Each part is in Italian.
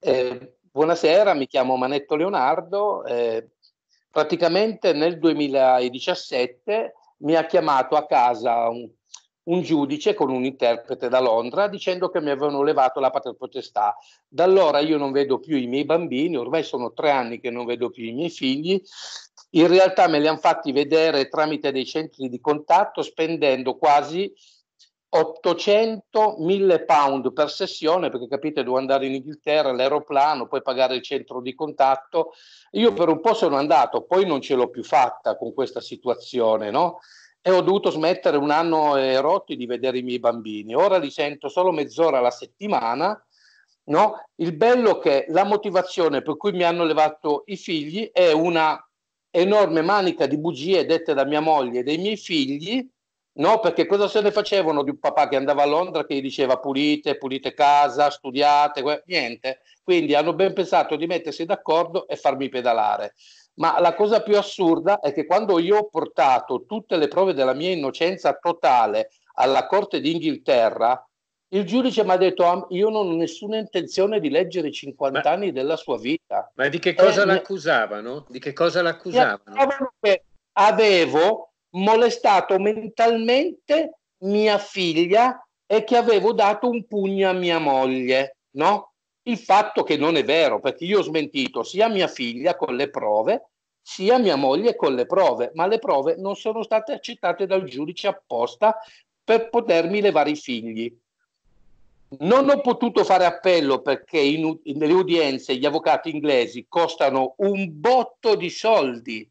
Eh, buonasera, mi chiamo Manetto Leonardo. Eh, praticamente nel 2017 mi ha chiamato a casa un, un, giudice con un interprete da Londra dicendo che mi avevano levato la patria potestà. Da allora io non vedo più i miei bambini, ormai sono tre anni che non vedo più i miei figli. In realtà me li hanno fatti vedere tramite dei centri di contatto spendendo quasi 800-1000 pound per sessione, perché capite, devo andare in Inghilterra, l'aeroplano, poi pagare il centro di contatto. Io per un po' sono andato, poi non ce l'ho più fatta con questa situazione, no? E ho dovuto smettere un anno e rotti di vedere i miei bambini. Ora li sento solo mezz'ora alla settimana, no? Il bello che la motivazione per cui mi hanno levato i figli è una enorme manica di bugie dette da mia moglie e dai miei figli, No, perché cosa se ne facevano di un papà che andava a Londra che gli diceva pulite, pulite casa, studiate, niente. Quindi hanno ben pensato di mettersi d'accordo e farmi pedalare. Ma la cosa più assurda è che quando io ho portato tutte le prove della mia innocenza totale alla Corte d'Inghilterra, il giudice mi ha detto: Io non ho nessuna intenzione di leggere i 50 ma, anni della sua vita. Ma di che cosa eh, l'accusavano? Di che cosa l'accusavano? avevo molestato mentalmente mia figlia e che avevo dato un pugno a mia moglie, no? Il fatto che non è vero, perché io ho smentito sia mia figlia con le prove, sia mia moglie con le prove, ma le prove non sono state accettate dal giudice apposta per potermi levare i figli. Non ho potuto fare appello perché in, nelle udienze gli avvocati inglesi costano un botto di soldi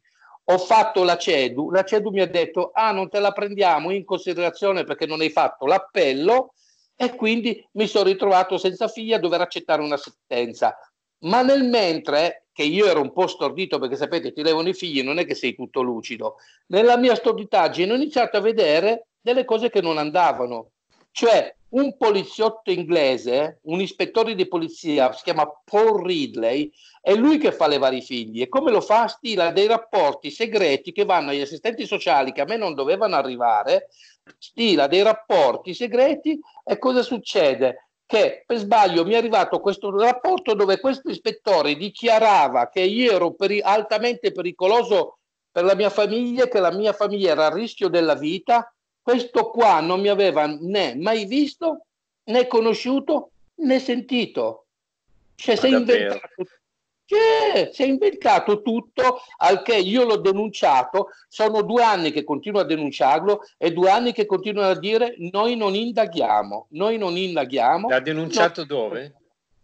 ho fatto la CEDU, la CEDU mi ha detto ah non te la prendiamo in considerazione perché non hai fatto l'appello e quindi mi sono ritrovato senza figlia a dover accettare una sentenza. Ma nel mentre che io ero un po' stordito perché sapete ti levano i figli non è che sei tutto lucido, nella mia storditaggine ho iniziato a vedere delle cose che non andavano cioè, un poliziotto inglese, un ispettore di polizia, si chiama Paul Ridley, è lui che fa le vari figli e come lo fa stila dei rapporti segreti che vanno agli assistenti sociali che a me non dovevano arrivare, stila dei rapporti segreti e cosa succede? Che per sbaglio mi è arrivato questo rapporto dove questo ispettore dichiarava che io ero peri- altamente pericoloso per la mia famiglia, che la mia famiglia era a rischio della vita questo qua non mi aveva né mai visto, né conosciuto, né sentito. Cioè, si è, inventato, cioè, si è inventato tutto al che io l'ho denunciato, sono due anni che continuo a denunciarlo e due anni che continuano a dire noi non indaghiamo, noi non indaghiamo. L'ha denunciato no. dove?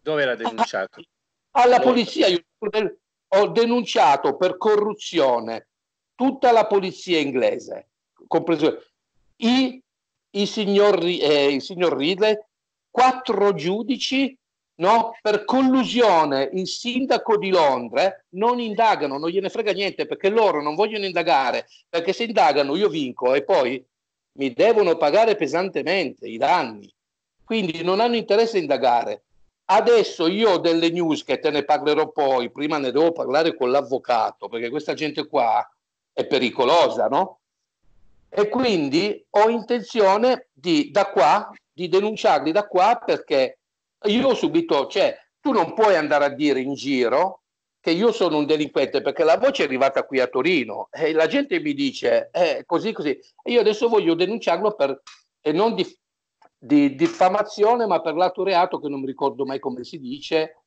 Dove l'ha denunciato? Alla Molto. polizia, io ho denunciato per corruzione tutta la polizia inglese, compreso i, i signor, eh, il signor Ridley, quattro giudici no? per collusione il sindaco di Londra eh, non indagano, non gliene frega niente perché loro non vogliono indagare perché se indagano io vinco e poi mi devono pagare pesantemente i danni quindi non hanno interesse a indagare adesso io ho delle news che te ne parlerò poi prima ne devo parlare con l'avvocato perché questa gente qua è pericolosa no? e quindi ho intenzione di, da qua, di denunciarli da qua perché io subito, cioè tu non puoi andare a dire in giro che io sono un delinquente perché la voce è arrivata qui a Torino e la gente mi dice eh, così così e io adesso voglio denunciarlo per, e non di, di diffamazione ma per l'atto reato che non mi ricordo mai come si dice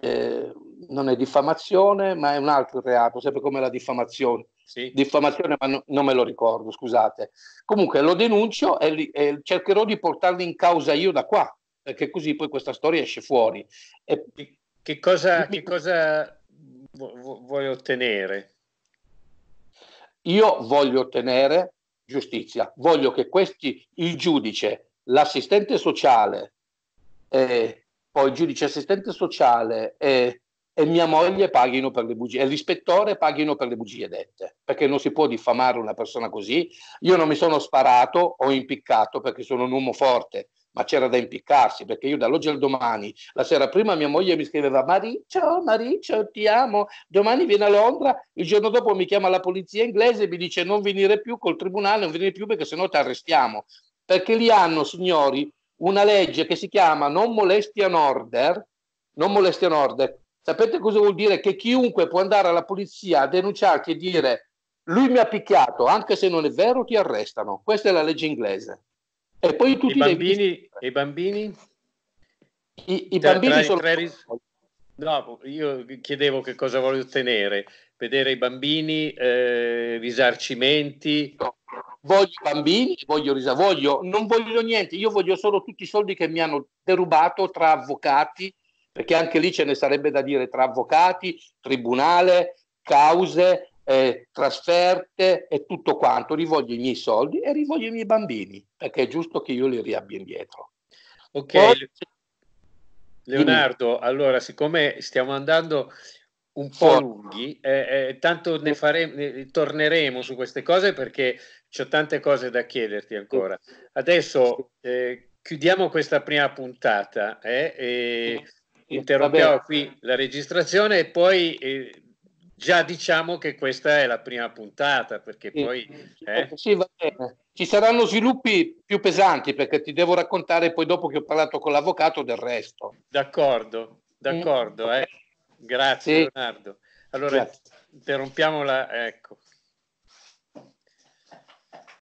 eh, non è diffamazione, ma è un altro reato, sempre come la diffamazione. Sì. diffamazione, ma no, non me lo ricordo, scusate. Comunque lo denuncio e, e, cercherò di portarli in causa io da qua, perché così poi questa storia esce fuori. E... Che cosa, che cosa vu- vuoi ottenere? Io voglio ottenere giustizia, voglio che questi, il giudice, l'assistente sociale, eh, poi il giudice assistente sociale, eh, e mia moglie paghino per le bugie, e l'ispettore paghino per le bugie dette, perché non si può diffamare una persona così. Io non mi sono sparato o impiccato perché sono un uomo forte, ma c'era da impiccarsi perché io dall'oggi al domani, la sera prima mia moglie mi scriveva Mariccio, Mariccio, ti amo, domani viene a Londra, il giorno dopo mi chiama la polizia inglese e mi dice non venire più col tribunale, non venire più perché sennò ti arrestiamo, perché lì hanno, signori, una legge che si chiama non molestia order, non molestia order, Sapete cosa vuol dire? Che chiunque può andare alla polizia a denunciarti e dire lui mi ha picchiato, anche se non è vero ti arrestano. Questa è la legge inglese. E poi tutti i bambini... I bambini? I, i tra, bambini tra, sono... Tra ris- no, io chiedevo che cosa voglio ottenere. Vedere i bambini, eh, risarcimenti... No. Voglio bambini, voglio risa, voglio, non voglio niente, io voglio solo tutti i soldi che mi hanno derubato tra avvocati, perché anche lì ce ne sarebbe da dire tra avvocati, tribunale, cause, eh, trasferte e tutto quanto. Rivoglio i miei soldi e rivoglio i miei bambini, perché è giusto che io li riabbia indietro. Ok, Poi... Leonardo, allora siccome stiamo andando un po' lunghi, eh, eh, tanto ne, faremo, ne torneremo su queste cose perché ho tante cose da chiederti ancora. Adesso eh, chiudiamo questa prima puntata eh, e interrompiamo qui la registrazione e poi eh, già diciamo che questa è la prima puntata perché sì, poi... Eh. Ecco, sì, Ci saranno sviluppi più pesanti perché ti devo raccontare poi dopo che ho parlato con l'avvocato del resto. D'accordo, d'accordo. Mm. Eh. Grazie sì. Leonardo. Allora Grazie. interrompiamo la... Ecco.